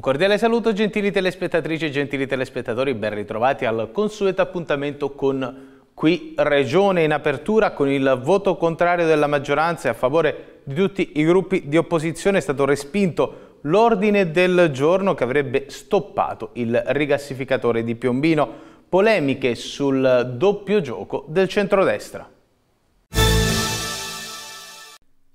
cordiale saluto gentili telespettatrici e gentili telespettatori, ben ritrovati al consueto appuntamento con Qui Regione in apertura con il voto contrario della maggioranza e a favore di tutti i gruppi di opposizione è stato respinto l'ordine del giorno che avrebbe stoppato il rigassificatore di Piombino. Polemiche sul doppio gioco del centrodestra.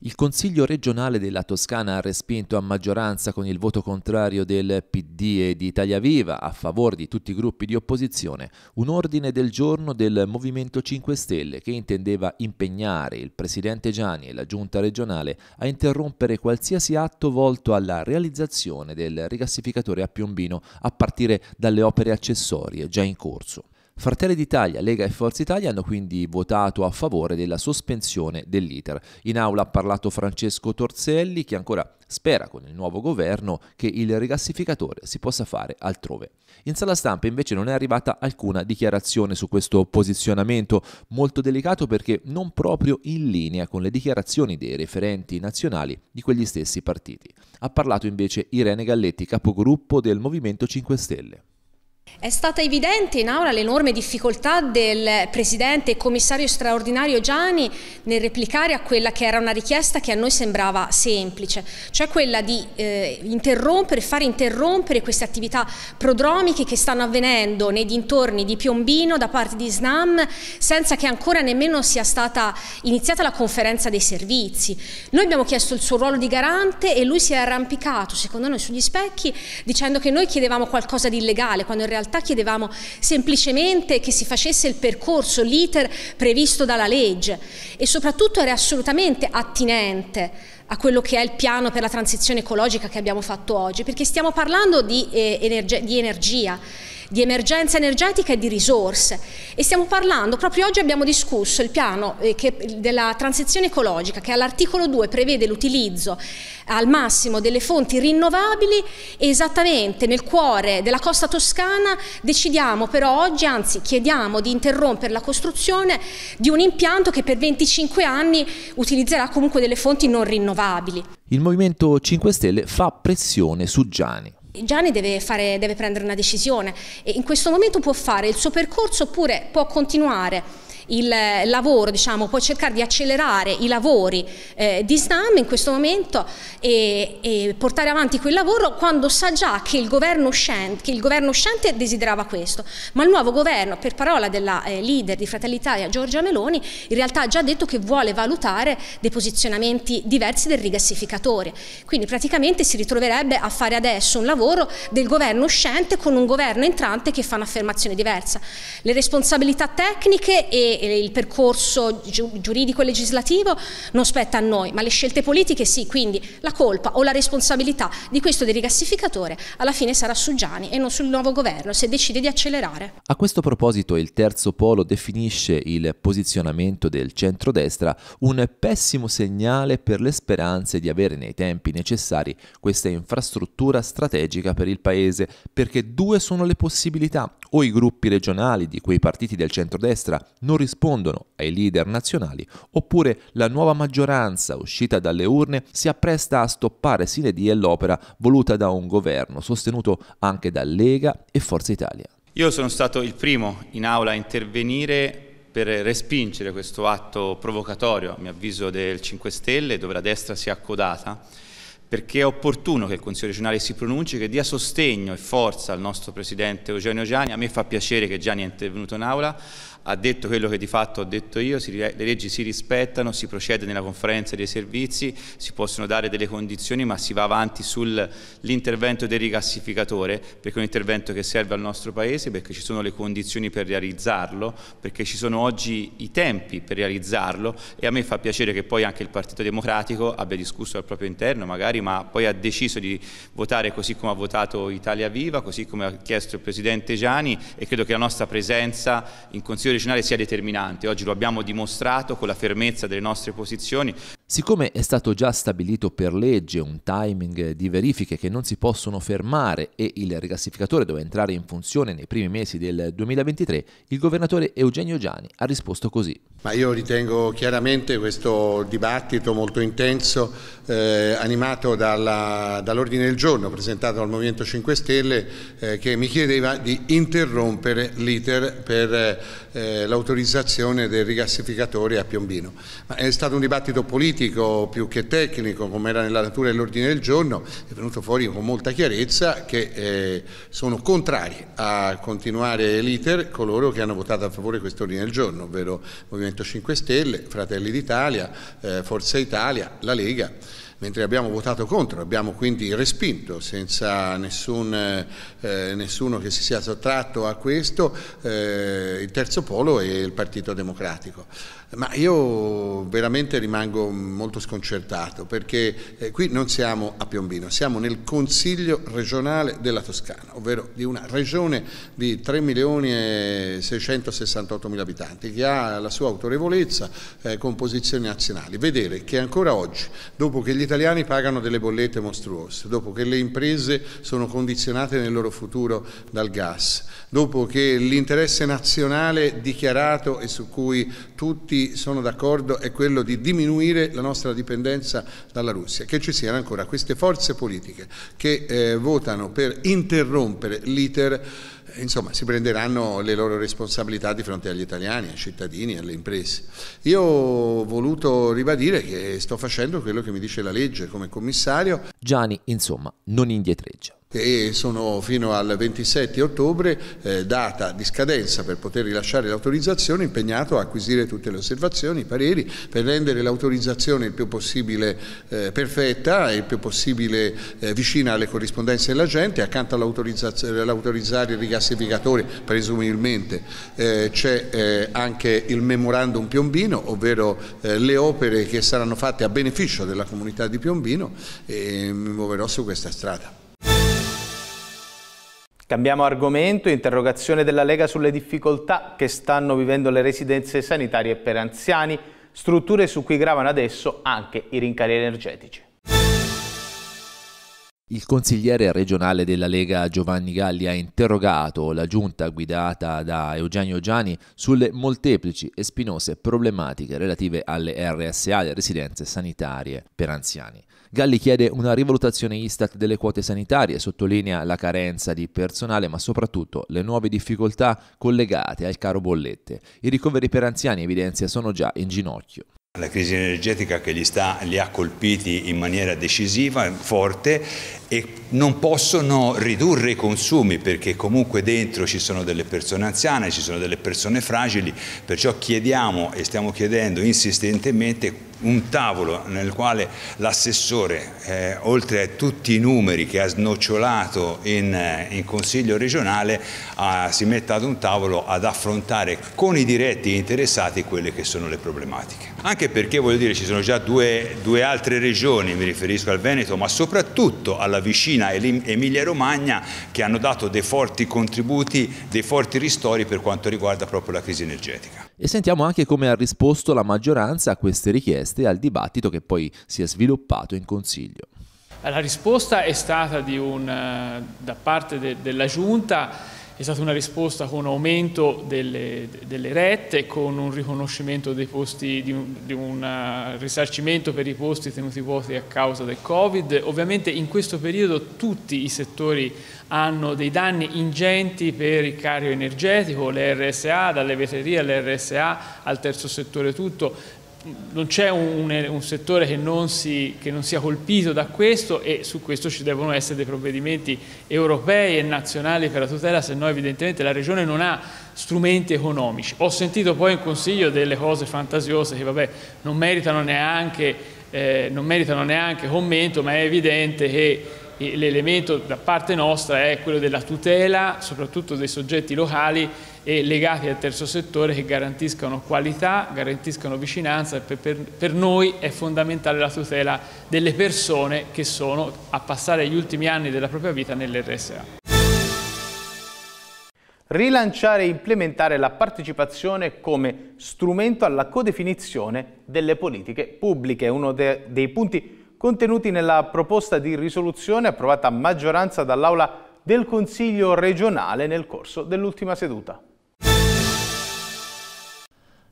Il Consiglio regionale della Toscana ha respinto a maggioranza con il voto contrario del PD e di Italia Viva a favore di tutti i gruppi di opposizione un ordine del giorno del Movimento 5 Stelle che intendeva impegnare il Presidente Gianni e la Giunta regionale a interrompere qualsiasi atto volto alla realizzazione del rigassificatore a Piombino a partire dalle opere accessorie già in corso. Fratelli d'Italia, Lega e Forza Italia hanno quindi votato a favore della sospensione dell'iter. In aula ha parlato Francesco Torzelli che ancora spera con il nuovo governo che il rigassificatore si possa fare altrove. In sala stampa invece non è arrivata alcuna dichiarazione su questo posizionamento, molto delicato perché non proprio in linea con le dichiarazioni dei referenti nazionali di quegli stessi partiti. Ha parlato invece Irene Galletti, capogruppo del Movimento 5 Stelle. È stata evidente in aula l'enorme difficoltà del Presidente e Commissario straordinario Gianni nel replicare a quella che era una richiesta che a noi sembrava semplice, cioè quella di eh, interrompere, far interrompere queste attività prodromiche che stanno avvenendo nei dintorni di Piombino da parte di Snam senza che ancora nemmeno sia stata iniziata la conferenza dei servizi. Noi abbiamo chiesto il suo ruolo di garante e lui si è arrampicato, secondo noi, sugli specchi dicendo che noi chiedevamo qualcosa di illegale quando in realtà realtà chiedevamo semplicemente che si facesse il percorso, l'iter previsto dalla legge e soprattutto era assolutamente attinente a quello che è il piano per la transizione ecologica che abbiamo fatto oggi, perché stiamo parlando di, eh, energia, di energia di emergenza energetica e di risorse e stiamo parlando, proprio oggi abbiamo discusso il piano eh, che, della transizione ecologica che all'articolo 2 prevede l'utilizzo al massimo delle fonti rinnovabili e esattamente nel cuore della costa toscana decidiamo però oggi, anzi chiediamo di interrompere la costruzione di un impianto che per 25 anni utilizzerà comunque delle fonti non rinnovabili. Il Movimento 5 Stelle fa pressione su Gianni. Gianni deve, fare, deve prendere una decisione e in questo momento può fare il suo percorso oppure può continuare il lavoro, diciamo, può cercare di accelerare i lavori eh, di SNAM in questo momento e, e, portare avanti quel lavoro quando sa già che il governo uscente, che il governo uscente desiderava questo, ma il nuovo governo, per parola della eh, leader di Fratelli Italia Giorgia Meloni, in realtà ha già detto che vuole valutare dei posizionamenti diversi del rigassificatore, quindi praticamente si ritroverebbe a fare adesso un lavoro del governo uscente con un governo entrante che fa un'affermazione diversa. Le responsabilità tecniche e il percorso giuridico e legislativo non spetta a noi, ma le scelte politiche sì, quindi la colpa o la responsabilità di questo derigassificatore alla fine sarà su Gianni e non sul nuovo governo se decide di accelerare. A questo proposito il terzo polo definisce il posizionamento del centrodestra un pessimo segnale per le speranze di avere nei tempi necessari questa infrastruttura strategica per il Paese, perché due sono le possibilità, o i gruppi regionali di quei partiti del centrodestra non corrispondono ai leader nazionali, oppure la nuova maggioranza uscita dalle urne si appresta a stoppare sine die l'opera voluta da un governo sostenuto anche da Lega e Forza Italia. Io sono stato il primo in aula a intervenire per respingere questo atto provocatorio, a mio avviso, del 5 Stelle, dove la destra si è accodata, perché è opportuno che il Consiglio regionale si pronunci, che dia sostegno e forza al nostro Presidente Eugenio Gianni. A me fa piacere che Gianni è intervenuto in aula, ha detto quello che di fatto ho detto io, si, le leggi si rispettano, si procede nella conferenza dei servizi, si possono dare delle condizioni ma si va avanti sull'intervento del rigassificatore perché è un intervento che serve al nostro Paese, perché ci sono le condizioni per realizzarlo, perché ci sono oggi i tempi per realizzarlo e a me fa piacere che poi anche il Partito Democratico abbia discusso al proprio interno magari ma poi ha deciso di votare così come ha votato Italia Viva, così come ha chiesto il Presidente Gianni e credo che la nostra presenza in Consiglio regionale sia determinante, oggi lo abbiamo dimostrato con la fermezza delle nostre posizioni. Siccome è stato già stabilito per legge un timing di verifiche che non si possono fermare e il rigassificatore doveva entrare in funzione nei primi mesi del 2023, il governatore Eugenio Giani ha risposto così. Ma io ritengo chiaramente questo dibattito molto intenso, eh, animato dalla, dall'ordine del giorno presentato dal Movimento 5 Stelle, eh, che mi chiedeva di interrompere l'iter per eh, l'autorizzazione del rigassificatore a Piombino. Ma è stato un dibattito politico politico più che tecnico, come era nella natura dell'ordine del giorno, è venuto fuori con molta chiarezza che eh, sono contrari a continuare l'iter coloro che hanno votato a favore di questo ordine del giorno, ovvero Movimento 5 Stelle, Fratelli d'Italia, eh, Forza Italia, la Lega mentre abbiamo votato contro, abbiamo quindi respinto senza nessun, eh, eh, nessuno che si sia sottratto a questo eh, il terzo polo e il Partito Democratico. Ma io veramente rimango molto sconcertato perché eh, qui non siamo a Piombino, siamo nel Consiglio regionale della Toscana, ovvero di una regione di 3 milioni e 668 mila abitanti che ha la sua autorevolezza eh, con posizioni nazionali. Vedere che ancora oggi, dopo che gli italiani pagano delle bollette mostruose, dopo che le imprese sono condizionate nel loro futuro dal gas, dopo che l'interesse nazionale dichiarato e su cui tutti sono d'accordo è quello di diminuire la nostra dipendenza dalla Russia, che ci siano ancora queste forze politiche che eh, votano per interrompere l'iter insomma, si prenderanno le loro responsabilità di fronte agli italiani, ai cittadini, alle imprese. Io ho voluto ribadire che sto facendo quello che mi dice la legge come commissario. Gianni, insomma, non indietreggia e sono fino al 27 ottobre, eh, data di scadenza per poter rilasciare l'autorizzazione, impegnato a acquisire tutte le osservazioni, i pareri, per rendere l'autorizzazione il più possibile eh, perfetta e il più possibile eh, vicina alle corrispondenze della gente. Accanto all'autorizzare il rigassificatore, presumibilmente, eh, c'è eh, anche il memorandum Piombino, ovvero eh, le opere che saranno fatte a beneficio della comunità di Piombino e mi muoverò su questa strada. Cambiamo argomento, interrogazione della Lega sulle difficoltà che stanno vivendo le residenze sanitarie per anziani, strutture su cui gravano adesso anche i rincari energetici. Il consigliere regionale della Lega Giovanni Galli ha interrogato la giunta guidata da Eugenio Giani sulle molteplici e spinose problematiche relative alle RSA, le residenze sanitarie per anziani. Galli chiede una rivalutazione Istat delle quote sanitarie, sottolinea la carenza di personale ma soprattutto le nuove difficoltà collegate al caro bollette. I ricoveri per anziani evidenzia sono già in ginocchio. La crisi energetica che li, sta, li, ha colpiti in maniera decisiva, forte e non possono ridurre i consumi perché comunque dentro ci sono delle persone anziane, ci sono delle persone fragili, perciò chiediamo e stiamo chiedendo insistentemente un tavolo nel quale l'assessore, eh, oltre a tutti i numeri che ha snocciolato in, eh, in Consiglio regionale, a, si metta ad un tavolo ad affrontare con i diretti interessati quelle che sono le problematiche. Anche perché voglio dire ci sono già due, due altre regioni, mi riferisco al Veneto, ma soprattutto alla vicina Emilia-Romagna che hanno dato dei forti contributi, dei forti ristori per quanto riguarda proprio la crisi energetica. E sentiamo anche come ha risposto la maggioranza a queste richieste e al dibattito che poi si è sviluppato in Consiglio. La risposta è stata un, eh, da parte de, della Giunta è stata una risposta con aumento delle, delle rette, con un riconoscimento dei posti, di un, di un risarcimento per i posti tenuti vuoti a causa del Covid. Ovviamente in questo periodo tutti i settori hanno dei danni ingenti per il carico energetico, le RSA, dalle vetrerie alle RSA al terzo settore tutto, non c'è un, un, settore che non, si, che non, sia colpito da questo e su questo ci devono essere dei provvedimenti europei e nazionali per la tutela, se no evidentemente la Regione non ha strumenti economici. Ho sentito poi in Consiglio delle cose fantasiose che vabbè, non, meritano neanche, eh, non meritano neanche commento, ma è evidente che l'elemento da parte nostra è quello della tutela, soprattutto dei soggetti locali, e legati al terzo settore che garantiscono qualità, garantiscono vicinanza e per, per, per, noi è fondamentale la tutela delle persone che sono a passare gli ultimi anni della propria vita nell'RSA. Rilanciare e implementare la partecipazione come strumento alla codefinizione delle politiche pubbliche, uno de dei punti contenuti nella proposta di risoluzione approvata a maggioranza dall'Aula del Consiglio regionale nel corso dell'ultima seduta.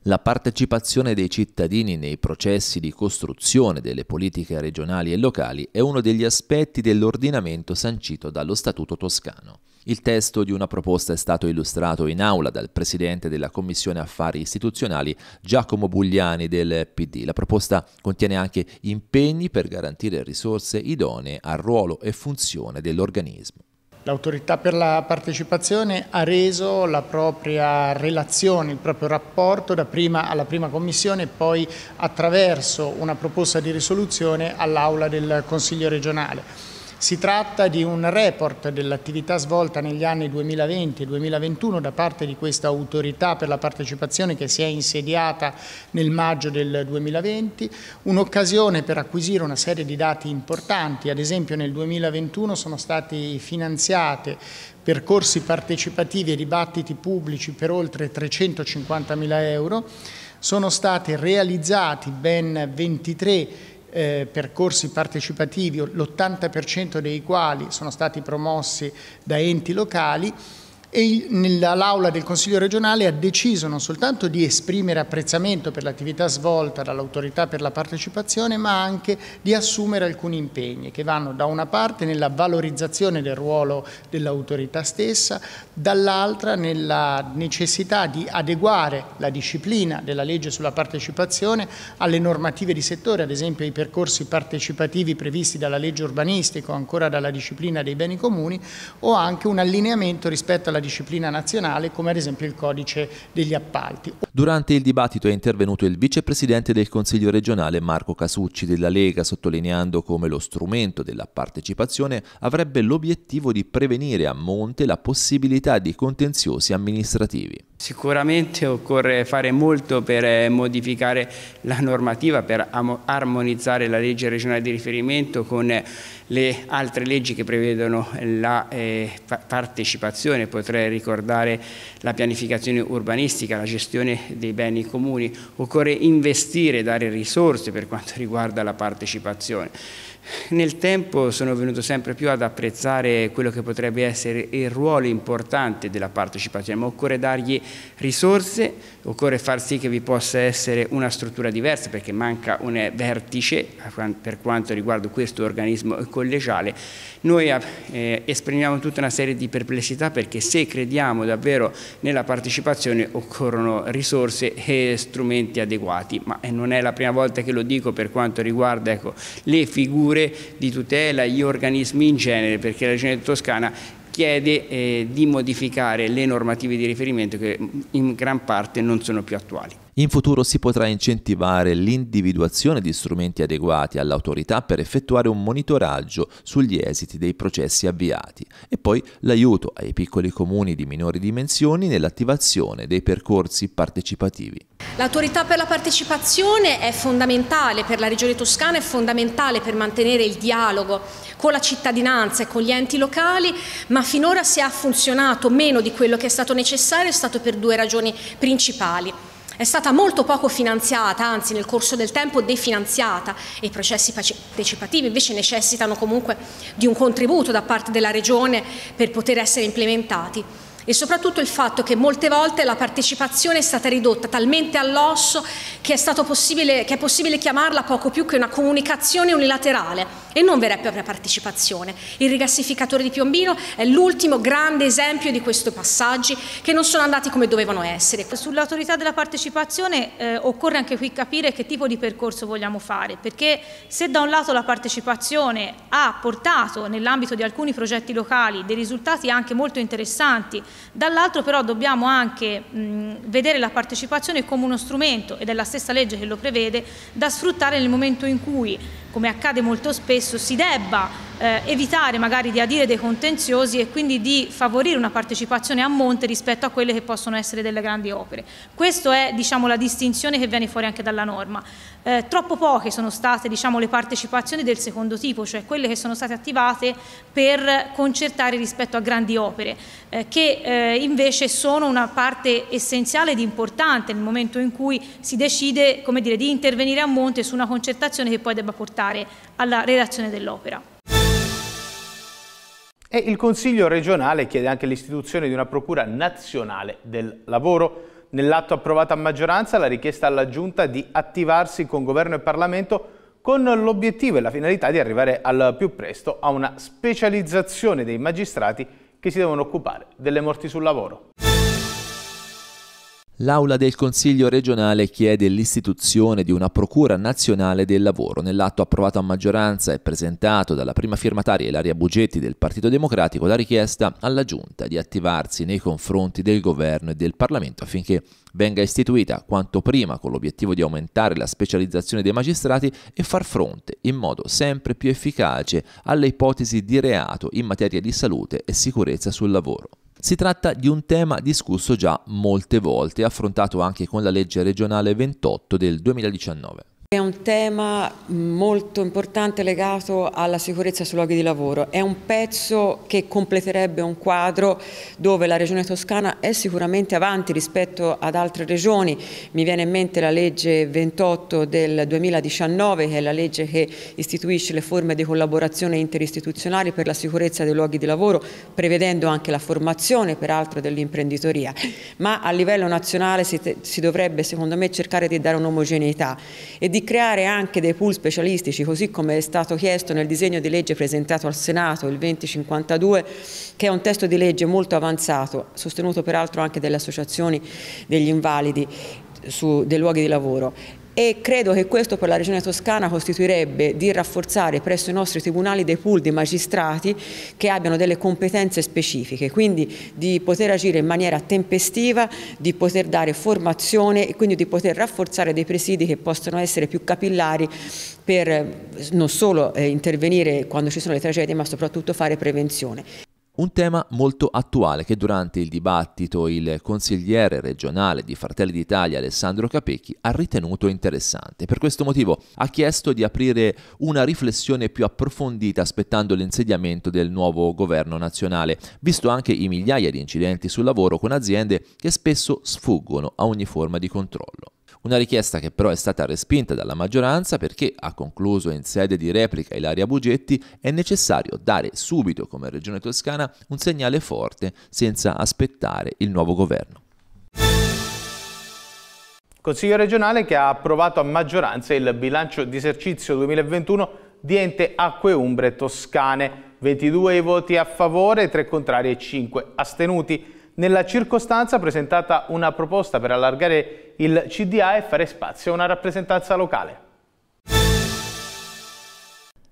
La partecipazione dei cittadini nei processi di costruzione delle politiche regionali e locali è uno degli aspetti dell'ordinamento sancito dallo Statuto toscano. Il testo di una proposta è stato illustrato in aula dal presidente della Commissione Affari Istituzionali Giacomo Bugliani del PD. La proposta contiene anche impegni per garantire risorse idonee al ruolo e funzione dell'organismo. L'autorità per la partecipazione ha reso la propria relazione, il proprio rapporto prima alla prima commissione e poi attraverso una proposta di risoluzione all'Aula del Consiglio regionale. Si tratta di un report dell'attività svolta negli anni 2020 e 2021 da parte di questa autorità per la partecipazione che si è insediata nel maggio del 2020, un'occasione per acquisire una serie di dati importanti, ad esempio nel 2021 sono stati finanziati percorsi partecipativi e dibattiti pubblici per oltre 350 mila euro, sono stati realizzati ben 23 eh, percorsi partecipativi, l'80% dei quali sono stati promossi da enti locali, e l'aula del Consiglio regionale ha deciso non soltanto di esprimere apprezzamento per l'attività svolta dall'autorità per la partecipazione ma anche di assumere alcuni impegni che vanno da una parte nella valorizzazione del ruolo dell'autorità stessa, dall'altra nella necessità di adeguare la disciplina della legge sulla partecipazione alle normative di settore, ad esempio ai percorsi partecipativi previsti dalla legge urbanistica o ancora dalla disciplina dei beni comuni o anche un allineamento rispetto alla disciplina nazionale come ad esempio il codice degli appalti. Durante il dibattito è intervenuto il vicepresidente del Consiglio regionale Marco Casucci della Lega, sottolineando come lo strumento della partecipazione avrebbe l'obiettivo di prevenire a monte la possibilità di contenziosi amministrativi. Sicuramente occorre fare molto per eh, modificare la normativa, per armonizzare la legge regionale di riferimento con eh, le altre leggi che prevedono la eh, partecipazione. Potrei ricordare la pianificazione urbanistica, la gestione dei beni comuni, occorre investire, dare risorse per quanto riguarda la partecipazione. Nel tempo sono venuto sempre più ad apprezzare quello che potrebbe essere il ruolo importante della partecipazione, ma occorre dargli risorse, occorre far sì che vi possa essere una struttura diversa perché manca un vertice per quanto riguarda questo organismo collegiale. Noi eh, esprimiamo tutta una serie di perplessità perché se crediamo davvero nella partecipazione occorrono risorse risorse e strumenti adeguati, ma eh, non è la prima volta che lo dico per quanto riguarda ecco, le figure di tutela, gli organismi in genere, perché la Regione Toscana chiede eh, di modificare le normative di riferimento che mm, in gran parte non sono più attuali. In futuro si potrà incentivare l'individuazione di strumenti adeguati all'autorità per effettuare un monitoraggio sugli esiti dei processi avviati e poi l'aiuto ai piccoli comuni di minori dimensioni nell'attivazione dei percorsi partecipativi. L'autorità per la partecipazione è fondamentale per la Regione Toscana, è fondamentale per mantenere il dialogo con la cittadinanza e con gli enti locali, ma finora se ha funzionato meno di quello che è stato necessario è stato per due ragioni principali è stata molto poco finanziata, anzi nel corso del tempo definanziata e i processi partecipativi invece necessitano comunque di un contributo da parte della Regione per poter essere implementati e soprattutto il fatto che molte volte la partecipazione è stata ridotta talmente all'osso che, che, è possibile chiamarla poco più che una comunicazione unilaterale e non vera e propria partecipazione. Il rigassificatore di Piombino è l'ultimo grande esempio di questi passaggi che non sono andati come dovevano essere. Sull'autorità della partecipazione eh, occorre anche qui capire che tipo di percorso vogliamo fare, perché se da un lato la partecipazione ha portato nell'ambito di alcuni progetti locali dei risultati anche molto interessanti, Dall'altro però dobbiamo anche mh, vedere la partecipazione come uno strumento, ed è la stessa legge che lo prevede, da sfruttare nel momento in cui come accade molto spesso, si debba eh, evitare magari di adire dei contenziosi e quindi di favorire una partecipazione a monte rispetto a quelle che possono essere delle grandi opere. Questa è diciamo, la distinzione che viene fuori anche dalla norma. Eh, troppo poche sono state diciamo, le partecipazioni del secondo tipo, cioè quelle che sono state attivate per concertare rispetto a grandi opere, eh, che eh, invece sono una parte essenziale ed importante nel momento in cui si decide dire, di intervenire a monte su una concertazione che poi debba portare portare alla redazione dell'opera. E il Consiglio regionale chiede anche l'istituzione di una Procura nazionale del lavoro. Nell'atto approvato a maggioranza la richiesta alla Giunta di attivarsi con Governo e Parlamento con l'obiettivo e la finalità di arrivare al più presto a una specializzazione dei magistrati che si devono occupare delle morti sul lavoro. L'Aula del Consiglio regionale chiede l'istituzione di una Procura nazionale del lavoro. Nell'atto approvato a maggioranza e presentato dalla prima firmataria Ilaria Bugetti del Partito Democratico la richiesta alla Giunta di attivarsi nei confronti del Governo e del Parlamento affinché venga istituita quanto prima con l'obiettivo di aumentare la specializzazione dei magistrati e far fronte in modo sempre più efficace alle ipotesi di reato in materia di salute e sicurezza sul lavoro. Si tratta di un tema discusso già molte volte e affrontato anche con la legge regionale 28 del 2019. È un tema molto importante legato alla sicurezza sui luoghi di lavoro, è un pezzo che completerebbe un quadro dove la regione toscana è sicuramente avanti rispetto ad altre regioni, mi viene in mente la legge 28 del 2019 che è la legge che istituisce le forme di collaborazione interistituzionali per la sicurezza dei luoghi di lavoro, prevedendo anche la formazione peraltro dell'imprenditoria, ma a livello nazionale si, si, dovrebbe secondo me cercare di dare un'omogeneità e di di creare anche dei pool specialistici, così come è stato chiesto nel disegno di legge presentato al Senato, il 2052, che è un testo di legge molto avanzato, sostenuto peraltro anche dalle associazioni degli invalidi su, dei luoghi di lavoro e credo che questo per la Regione Toscana costituirebbe di rafforzare presso i nostri tribunali dei pool di magistrati che abbiano delle competenze specifiche, quindi di poter agire in maniera tempestiva, di poter dare formazione e quindi di poter rafforzare dei presidi che possono essere più capillari per eh, non solo eh, intervenire quando ci sono le tragedie ma soprattutto fare prevenzione. Un tema molto attuale che durante il dibattito il consigliere regionale di Fratelli d'Italia Alessandro Capecchi ha ritenuto interessante. Per questo motivo ha chiesto di aprire una riflessione più approfondita aspettando l'insediamento del nuovo governo nazionale, visto anche i migliaia di incidenti sul lavoro con aziende che spesso sfuggono a ogni forma di controllo. Una richiesta che però è stata respinta dalla maggioranza perché, ha concluso in sede di replica Ilaria Bugetti, è necessario dare subito come Regione Toscana un segnale forte senza aspettare il nuovo governo. Consiglio regionale che ha approvato a maggioranza il bilancio di esercizio 2021 di ente Acque Umbre Toscane. 22 i voti a favore, 3 contrari e 5 astenuti. Nella circostanza presentata una proposta per allargare il CDA e fare spazio a una rappresentanza locale.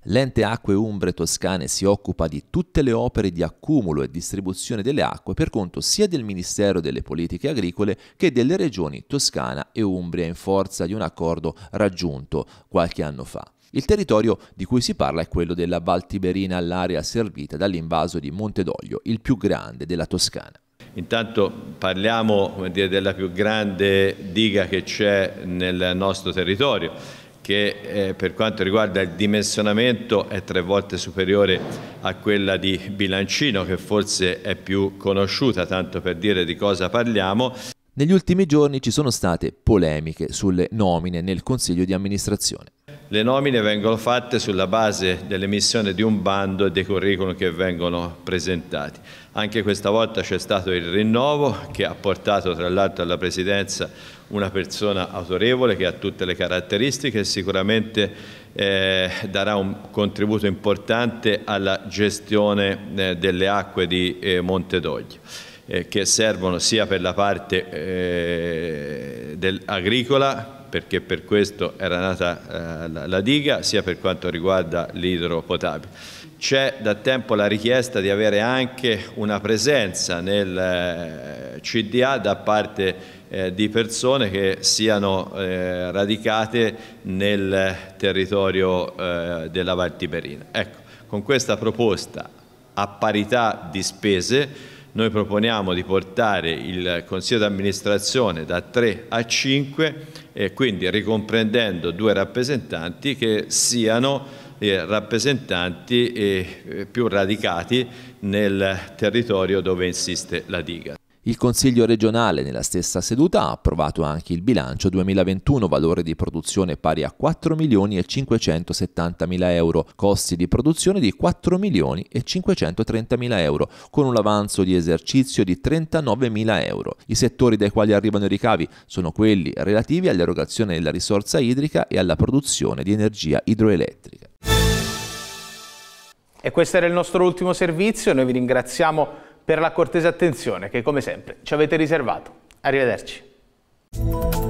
L'ente Acque Umbre Toscane si occupa di tutte le opere di accumulo e distribuzione delle acque per conto sia del Ministero delle Politiche Agricole che delle regioni Toscana e Umbria in forza di un accordo raggiunto qualche anno fa. Il territorio di cui si parla è quello della Val Tiberina l'area servita dall'invaso di Montedoglio, il più grande della Toscana. Intanto parliamo dire, della più grande diga che c'è nel nostro territorio, che eh, per quanto riguarda il dimensionamento è tre volte superiore a quella di Bilancino, che forse è più conosciuta, tanto per dire di cosa parliamo. Negli ultimi giorni ci sono state polemiche sulle nomine nel Consiglio di amministrazione. Le nomine vengono fatte sulla base dell'emissione di un bando e dei curriculum che vengono presentati. Anche questa volta c'è stato il rinnovo che ha portato tra l'altro alla presidenza una persona autorevole che ha tutte le caratteristiche e sicuramente eh, darà un contributo importante alla gestione eh, delle acque di eh, Montedoglio eh, che servono sia per la parte eh, agricola perché per questo era nata eh, la, la diga sia per quanto riguarda l'idropotabile. C'è da tempo la richiesta di avere anche una presenza nel eh, CDA da parte eh, di persone che siano eh, radicate nel territorio eh, della Valtiberina. Ecco, con questa proposta a parità di spese noi proponiamo di portare il Consiglio d'amministrazione da 3 a 5 e quindi ricomprendendo due rappresentanti che siano eh, rappresentanti eh, eh, più radicati nel territorio dove insiste la diga. Il Consiglio regionale nella stessa seduta ha approvato anche il bilancio 2021 valore di produzione pari a 4 milioni e 570 mila euro, costi di produzione di 4 milioni e 530 mila euro, con un avanzo di esercizio di 39 mila euro. I settori dai quali arrivano i ricavi sono quelli relativi all'erogazione della risorsa idrica e alla produzione di energia idroelettrica. E questo era il nostro ultimo servizio, noi vi ringraziamo per la cortese attenzione che come sempre ci avete riservato. Arrivederci.